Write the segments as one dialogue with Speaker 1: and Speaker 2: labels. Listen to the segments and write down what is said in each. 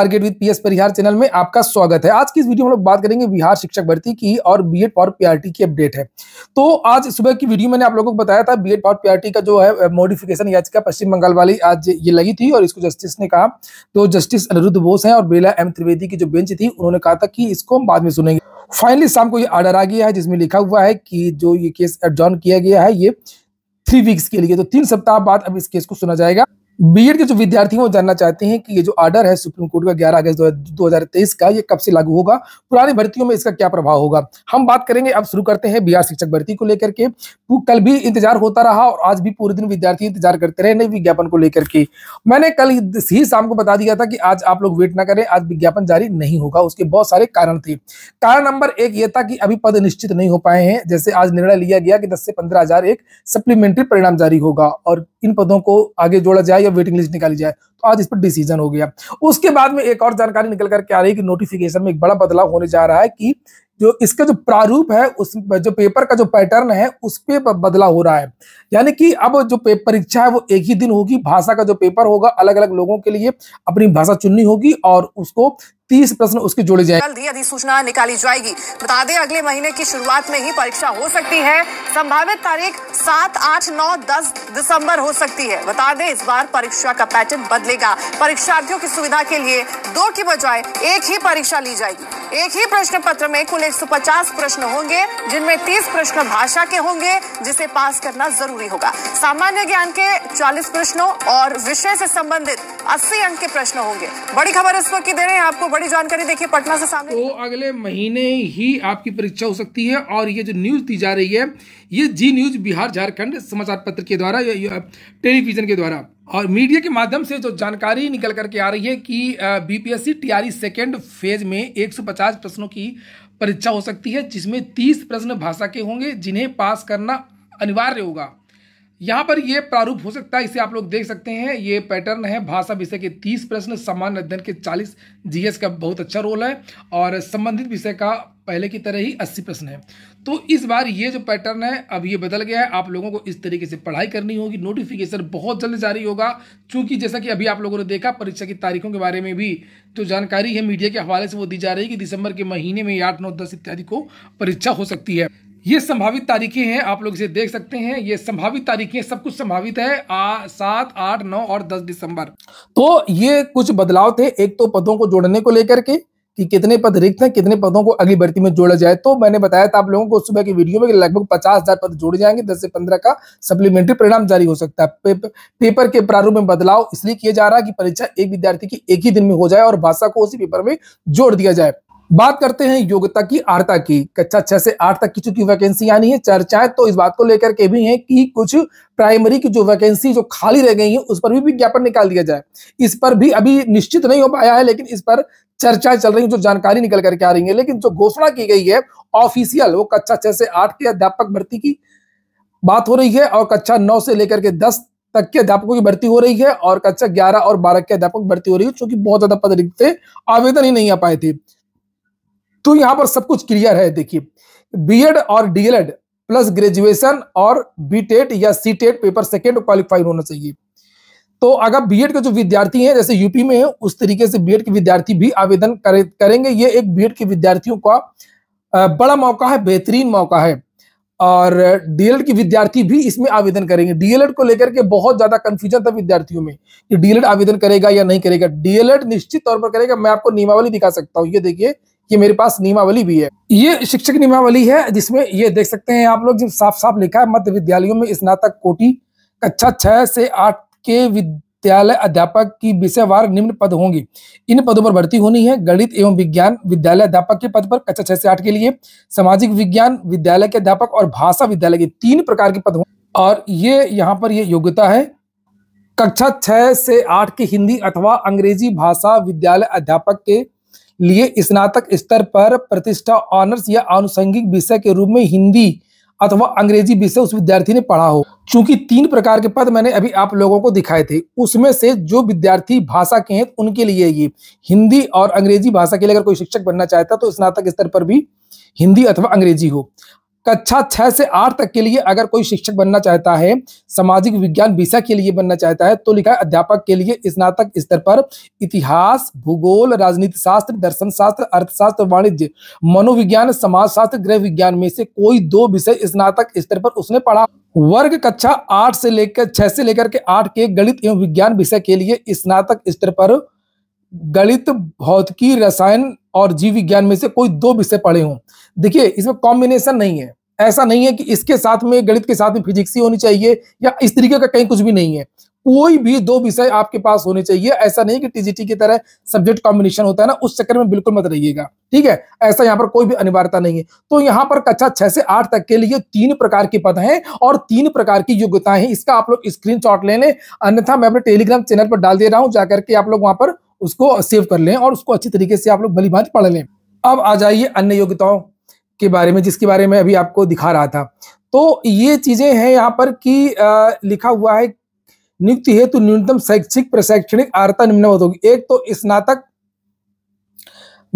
Speaker 1: target with P S Parihar channel में आपका स्वागत है आज की इस वीडियो में हम लोग बात करेंगे बिहार शिक्षक भर्ती की और बीएड पावर पीआरटी की अपडेट है तो आज सुबह की वीडियो मैंने आप लोगों को बताया था बीएड पावर पीआरटी का जो है मॉडिफिकेशन याचिका पश्चिम बंगाल वाली आज ये लगी थी और इसको जस्टिस ने कहा तो जस्टिस अनिरुद्ध बोस है और बेला एम त्रिवेदी की जो बेंच थी उन्होंने कहा था कि इसको हम बाद में सुनेंगे फाइनली शाम को ये आर्डर आ गया है जिसमें लिखा हुआ है कि जो ये केस एडजॉन किया गया है ये थ्री वीक्स के लिए तो तीन सप्ताह बाद अब इस केस को सुना जाएगा बीएड के जो विद्यार्थी हैं वो जानना चाहते हैं कि ये जो आर्डर है सुप्रीम कोर्ट का 11 अगस्त 2023 का ये कब से लागू होगा पुरानी भर्तियों में इसका क्या प्रभाव होगा हम बात करेंगे अब शुरू करते हैं बिहार शिक्षक भर्ती को लेकर के कल भी इंतजार होता रहा और आज भी पूरे दिन विद्यार्थी इंतजार करते रहे नए विज्ञापन को लेकर के मैंने कल ही शाम को बता दिया था कि आज आप लोग वेट ना करें आज विज्ञापन जारी नहीं होगा उसके बहुत सारे कारण थे कारण नंबर एक ये था कि अभी पद निश्चित नहीं हो पाए हैं जैसे आज निर्णय लिया गया कि दस से पंद्रह एक सप्लीमेंट्री परिणाम जारी होगा और इन पदों को आगे जोड़ा जाए या वेटिंग लिस्ट निकाली जाए तो आज इस पर डिसीजन हो गया उसके बाद में एक और जानकारी निकल करके आ रही है कि नोटिफिकेशन में एक बड़ा बदलाव होने जा रहा है कि जो इसका जो प्रारूप है उस जो पेपर का जो पैटर्न है उस पे बदलाव हो रहा है यानी कि अब जो परीक्षा है वो एक ही दिन होगी भाषा का जो पेपर होगा अलग अलग लोगों के लिए अपनी भाषा चुननी होगी और उसको तीस प्रश्न उसके जोड़े जाए जल्द ही अधिसूचना निकाली जाएगी बता दें अगले महीने की शुरुआत में ही परीक्षा हो सकती है संभावित तारीख सात आठ नौ दस दिसंबर हो सकती है बता दें इस बार परीक्षा का पैटर्न बदलेगा परीक्षार्थियों की सुविधा के लिए दो की बजाय एक ही परीक्षा ली जाएगी एक ही प्रश्न पत्र में कुल एक प्रश्न होंगे जिनमें तीस प्रश्न भाषा के होंगे जिसे पास करना जरूरी होगा सामान्य ज्ञान के चालीस प्रश्नों और विषय से संबंधित अस्सी अंक के प्रश्न होंगे बड़ी खबर इस वक्त की दे रहे हैं आपको बड़ी जानकारी देखिए पटना से सामने तो अगले महीने ही आपकी परीक्षा हो सकती है और ये जो न्यूज दी जा रही है ये जी न्यूज बिहार झारखंड समाचार पत्र के द्वारा टेलीविजन के द्वारा और मीडिया के माध्यम से जो जानकारी निकल करके आ रही है कि बीपीएससी टीआरई सेकेंड फेज में 150 प्रश्नों की परीक्षा हो सकती है जिसमें 30 प्रश्न भाषा के होंगे जिन्हें पास करना अनिवार्य होगा यहाँ पर यह प्रारूप हो सकता है इसे आप लोग देख सकते हैं ये पैटर्न है भाषा विषय के तीस प्रश्न समान अध्ययन के चालीस जीएस का बहुत अच्छा रोल है और संबंधित विषय का पहले की तरह ही अस्सी प्रश्न है तो इस बार ये जो पैटर्न है अब ये बदल गया है आप लोगों को इस तरीके से पढ़ाई करनी होगी नोटिफिकेशन बहुत जल्द जारी होगा क्योंकि जैसा कि अभी आप लोगों ने देखा परीक्षा की तारीखों के बारे में भी जो जानकारी है मीडिया के हवाले से वो दी जा रही है कि दिसंबर के महीने में आठ नौ दस इत्यादि को परीक्षा हो सकती है ये संभावित तारीखें हैं आप लोग इसे देख सकते हैं ये संभावित तारीखें सब कुछ संभावित है सात आठ नौ और दस दिसंबर तो ये कुछ बदलाव थे एक तो पदों को जोड़ने को लेकर के कि कितने पद रिक्त हैं कितने पदों को अगली भर्ती में जोड़ा जाए तो मैंने बताया था आप लोगों को सुबह की वीडियो में लगभग पचास हजार पद जोड़े जाएंगे दस से पंद्रह का सप्लीमेंट्री परिणाम जारी हो सकता है पेपर, पेपर के प्रारूप में बदलाव इसलिए किया जा रहा है कि परीक्षा एक विद्यार्थी की एक ही दिन में हो जाए और भाषा को उसी पेपर में जोड़ दिया जाए बात करते हैं योग्यता की आर्ता की कक्षा छह से आठ तक की चुकी वैकेंसी आनी है चर्चाएं तो इस बात को लेकर के भी है कि कुछ प्राइमरी की जो वैकेंसी जो खाली रह गई है उस पर भी विज्ञापन निकाल दिया जाए इस पर भी अभी निश्चित नहीं हो पाया है लेकिन इस पर चर्चाएं चल रही है जो जानकारी निकल करके आ रही है लेकिन जो घोषणा की गई है ऑफिशियल वो कक्षा छह से आठ के अध्यापक भर्ती की बात हो रही है और कक्षा नौ से लेकर के दस तक के अध्यापकों की भर्ती हो रही है और कक्षा ग्यारह और बारह के अध्यापक भर्ती हो रही है क्योंकि बहुत ज्यादा पद रिक्त थे आवेदन ही नहीं आ पाए थे तो यहां पर सब कुछ क्लियर है देखिए बीएड और डीएलएड प्लस ग्रेजुएशन और बीटेट या सीटेट पेपर सेकेंड क्वालिफाइड होना चाहिए तो अगर बीएड के जो विद्यार्थी हैं जैसे यूपी में है उस तरीके से बीएड के विद्यार्थी भी आवेदन करे, करेंगे ये एक बीएड के विद्यार्थियों का बड़ा मौका है बेहतरीन मौका है और डीएलएड के विद्यार्थी भी इसमें आवेदन करेंगे डीएलएड को लेकर के बहुत ज्यादा कंफ्यूजन था विद्यार्थियों में कि डीएलएड आवेदन करेगा या नहीं करेगा डीएलएड निश्चित तौर पर करेगा मैं आपको नियमावली दिखा सकता हूँ ये देखिए ये मेरे पास नियमावली भी है ये शिक्षक नियमावली है जिसमें ये देख सकते हैं आप लोग जब साफ साफ लिखा है मध्य विद्यालयों में स्नातक कोटि कक्षा छह से आठ के विद्यालय अध्यापक की विषयवार निम्न पद होंगी इन पदों पर भर्ती होनी है गणित एवं विज्ञान विद्यालय अध्यापक के पद पर कक्षा छह से आठ के लिए सामाजिक विज्ञान विद्यालय के अध्यापक और भाषा विद्यालय के तीन प्रकार के पद होंगे और ये यहाँ पर ये योग्यता है कक्षा छह से आठ के हिंदी अथवा अंग्रेजी भाषा विद्यालय अध्यापक के लिए स्नातक स्तर पर प्रतिष्ठा ऑनर्स या आनुषंगिक विषय के रूप में हिंदी अथवा अंग्रेजी विषय उस विद्यार्थी ने पढ़ा हो चूंकि तीन प्रकार के पद मैंने अभी आप लोगों को दिखाए थे उसमें से जो विद्यार्थी भाषा के हैं उनके लिए ये हिंदी और अंग्रेजी भाषा के लिए अगर कोई शिक्षक बनना चाहता तो स्नातक स्तर पर भी हिंदी अथवा अंग्रेजी हो कक्षा छह से आठ तक के लिए अगर कोई शिक्षक बनना चाहता है सामाजिक विज्ञान विषय के लिए बनना चाहता है तो लिखा है अध्यापक के लिए स्नातक स्तर पर इतिहास भूगोल राजनीति शास्त्र दर्शन शास्त्र अर्थशास्त्र वाणिज्य मनोविज्ञान समाज शास्त्र गृह विज्ञान में से कोई दो विषय स्नातक स्तर पर उसने पढ़ा वर्ग कक्षा आठ से लेकर छह से लेकर के आठ के गणित एवं विज्ञान विषय के लिए स्नातक स्तर पर गणित भौतिकी रसायन और जीव विज्ञान में से कोई दो विषय पढ़े हों देखिए इसमें कॉम्बिनेशन नहीं है ऐसा नहीं है कि इसके साथ में गणित के साथ में फिजिक्स ही होनी चाहिए या इस तरीके का कहीं कुछ भी नहीं है कोई भी दो विषय आपके पास होने चाहिए ऐसा नहीं कि टीजीटी की तरह सब्जेक्ट कॉम्बिनेशन होता है ना उस चक्कर में बिल्कुल मत रहिएगा ठीक है ऐसा यहाँ पर कोई भी अनिवार्यता नहीं है तो यहाँ पर कक्षा छह से आठ तक के लिए तीन प्रकार के पद हैं और तीन प्रकार की योग्यताएं हैं इसका आप लोग स्क्रीन ले लें अन्यथा मैं अपने टेलीग्राम चैनल पर डाल दे रहा हूँ जाकर के आप लोग वहां पर उसको सेव कर लें और उसको अच्छी तरीके से आप लोग भली भांति पढ़ लें अब आ जाइए अन्य योग्यताओं के बारे में जिसके बारे में अभी आपको दिखा रहा था तो ये चीज़ें हैं यहाँ पर कि लिखा हुआ है नियुक्ति हेतु न्यूनतम शैक्षिक प्रशैक्षणिक आर्ता निम्न होगी एक तो स्नातक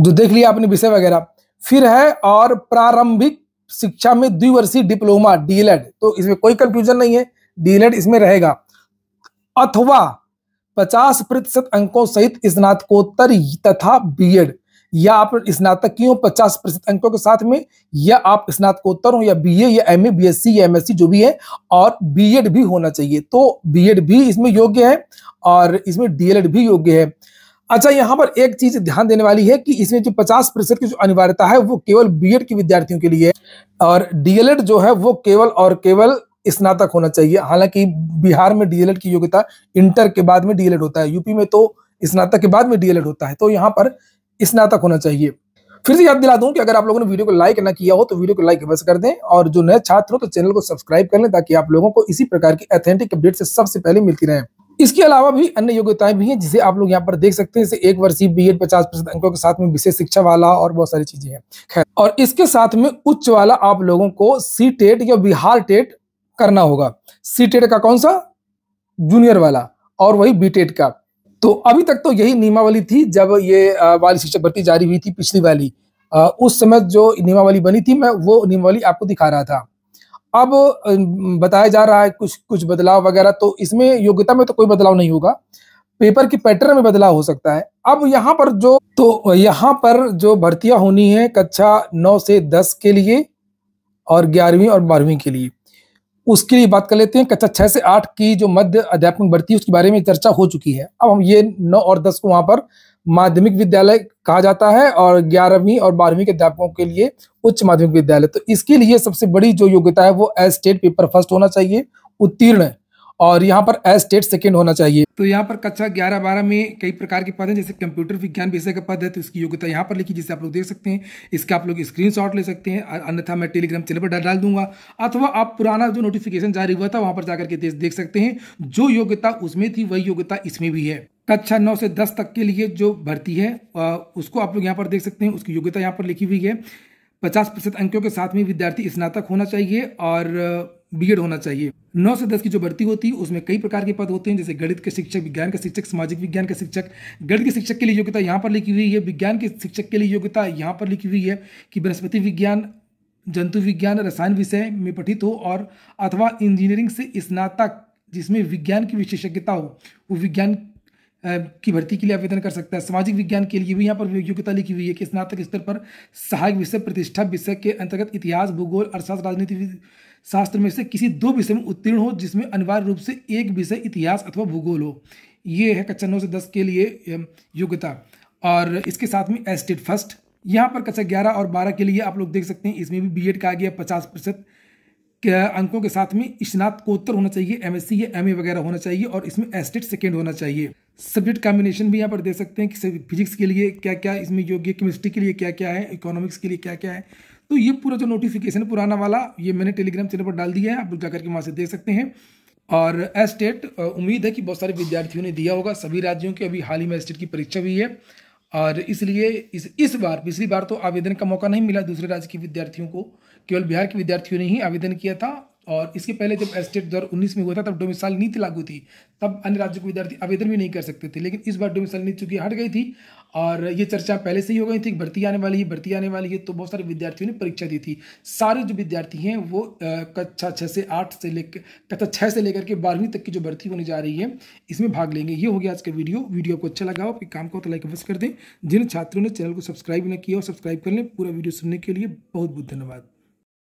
Speaker 1: जो देख लिया आपने विषय वगैरह फिर है और प्रारंभिक शिक्षा में द्विवर्षीय डिप्लोमा डीएलएड तो इसमें कोई कंफ्यूजन नहीं है डीएलएड इसमें रहेगा अथवा पचास प्रतिशत अंकों सहित स्नातकोत्तर तथा बीएड या आप स्नातक की हो पचास प्रतिशत अंकों के साथ में या आप स्नातकोत्तर हो या बीए या एमए बीएससी या एमएससी जो भी है और बीएड भी होना चाहिए तो बीएड भी इसमें योग्य है और इसमें डीएलएड भी योग्य है अच्छा यहाँ पर एक चीज ध्यान देने वाली है कि इसमें जो पचास प्रतिशत की जो अनिवार्यता है वो केवल बीएड के विद्यार्थियों के लिए और डीएलएड जो है वो केवल और केवल स्नातक होना चाहिए हालांकि बिहार में डीएलएड की योग्यता इंटर के बाद में डीएलएड होता है यूपी में तो स्नातक के बाद में डीएलएड होता है तो यहाँ पर स्नातक होना चाहिए फिर से याद दिला दूं कि अगर आप लोगों ने वीडियो को लाइक ना किया हो तो वीडियो को लाइक अवश्य कर दें और जो नए छात्र हो तो चैनल को सब्सक्राइब कर लें ताकि आप लोगों को इसी प्रकार की अथेंटिक अपडेट से सबसे पहले मिलती रहे इसके अलावा भी अन्य योग्यताएं भी हैं जिसे आप लोग यहाँ पर देख सकते हैं एक वर्षीय बी एड पचास प्रतिशत अंकों के साथ में विशेष शिक्षा वाला और बहुत सारी चीजें हैं और इसके साथ में उच्च वाला आप लोगों को सी टेट या बिहार टेट करना होगा सी टेट e का कौन सा जूनियर वाला और वही बी टेट e का तो अभी तक तो यही नियमावली थी जब ये वाली शिक्षक भर्ती जारी हुई थी पिछली वाली उस समय जो नियमावली बनी थी मैं वो नियमावली आपको दिखा रहा था अब बताया जा रहा है कुछ कुछ बदलाव वगैरह तो इसमें योग्यता में तो कोई बदलाव नहीं होगा पेपर की पैटर्न में बदलाव हो सकता है अब यहाँ पर जो तो यहाँ पर जो भर्तियां होनी है कक्षा नौ से दस के लिए और ग्यारहवीं और बारहवीं के लिए उसके लिए बात कर लेते हैं कक्षा छह से आठ की जो मध्य अध्यापन भर्ती है उसके बारे में चर्चा हो चुकी है अब हम ये नौ और दस को वहां पर माध्यमिक विद्यालय कहा जाता है और ग्यारहवीं और बारहवीं के अध्यापकों के लिए उच्च माध्यमिक विद्यालय तो इसके लिए सबसे बड़ी जो योग्यता है वो एज स्टेट पेपर फर्स्ट होना चाहिए उत्तीर्ण और यहाँ पर एज स्टेट सेकेंड होना चाहिए तो यहाँ पर कक्षा ग्यारह बारह में कई प्रकार के पद हैं जैसे कंप्यूटर विज्ञान विषय का पद है तो इसकी योग्यता यहाँ पर लिखी जिसे आप लोग देख सकते हैं इसके आप लोग स्क्रीन ले सकते हैं अन्यथा मैं टेलीग्राम चैनल पर डाल दूंगा अथवा आप पुराना जो नोटिफिकेशन जारी हुआ था वहाँ पर जाकर के देख सकते हैं जो योग्यता उसमें थी वही योग्यता इसमें भी है कक्षा नौ से दस तक के लिए जो भर्ती है उसको आप लोग यहाँ पर देख सकते हैं उसकी योग्यता यहाँ पर लिखी हुई है पचास प्रतिशत अंकों के साथ में विद्यार्थी स्नातक होना चाहिए और बीएड होना चाहिए नौ से दस की जो भर्ती होती है उसमें कई प्रकार के पद होते हैं जैसे गणित के शिक्षक विज्ञान के शिक्षक सामाजिक विज्ञान के शिक्षक गणित के शिक्षक के लिए योग्यता यहाँ पर लिखी हुई है विज्ञान के शिक्षक के लिए योग्यता यहाँ पर लिखी हुई है कि वनस्पति विज्ञान जंतु विज्ञान रसायन विषय में पठित हो और अथवा इंजीनियरिंग से स्नातक जिसमें विज्ञान की विशेषज्ञता हो वो विज्ञान की भर्ती के लिए आवेदन कर सकता है सामाजिक विज्ञान के लिए भी यहाँ पर योग्यता लिखी हुई है कि स्नातक स्तर पर सहायक विषय प्रतिष्ठा विषय के अंतर्गत इतिहास भूगोल अर्थशास्त्र राजनीति शास्त्र में से किसी दो विषय में उत्तीर्ण हो जिसमें अनिवार्य रूप से एक विषय इतिहास अथवा भूगोल हो ये है कक्षा नौ से दस के लिए योग्यता और इसके साथ में एस्टेट फर्स्ट यहाँ पर कक्षा ग्यारह और बारह के लिए आप लोग देख सकते हैं इसमें भी बी का आ गया पचास प्रतिशत अंकों के साथ में स्नातकोत्तर होना चाहिए एमएससी या एम वगैरह होना चाहिए और इसमें एस्टेट सेकेंड होना चाहिए सब्जेक्ट कॉम्बिनेशन भी यहाँ पर देख सकते हैं कि फिजिक्स के लिए क्या क्या इसमें योग्य केमिस्ट्री के लिए क्या क्या है इकोनॉमिक्स के लिए क्या क्या है तो ये पूरा जो नोटिफिकेशन पुराना वाला ये मैंने टेलीग्राम चैनल पर डाल दिया है आप लोग जाकर के वहाँ से देख सकते हैं और एस्टेट उम्मीद है कि बहुत सारे विद्यार्थियों ने दिया होगा सभी राज्यों के अभी हाल ही में एस्टेट की परीक्षा हुई है और इसलिए इस इस बार पिछली बार तो आवेदन का मौका नहीं मिला दूसरे राज्य के विद्यार्थियों को केवल बिहार के विद्यार्थियों ने ही आवेदन किया था और इसके पहले जब एस्टेट दो उन्नीस में हुआ था तब डोमिसाइल नीति लागू थी तब अन्य राज्यों के विद्यार्थी आवेदन भी नहीं कर सकते थे लेकिन इस बार डोमिसाइल नीति चूंकि हट गई थी और ये चर्चा पहले से ही हो गई थी भर्ती आने वाली है भर्ती आने वाली है तो बहुत सारे विद्यार्थियों ने परीक्षा दी थी सारे जो विद्यार्थी हैं वो कक्षा छः से आठ से लेकर कक्षा छः से लेकर के बारहवीं तक की जो भर्ती होने जा रही है इसमें भाग लेंगे ये हो गया आज का वीडियो वीडियो आपको अच्छा लगा हो कि काम को तो लाइक अवश्य कर दें जिन छात्रों ने चैनल को सब्सक्राइब न किया और सब्सक्राइब कर लें पूरा वीडियो सुनने के लिए बहुत बहुत धन्यवाद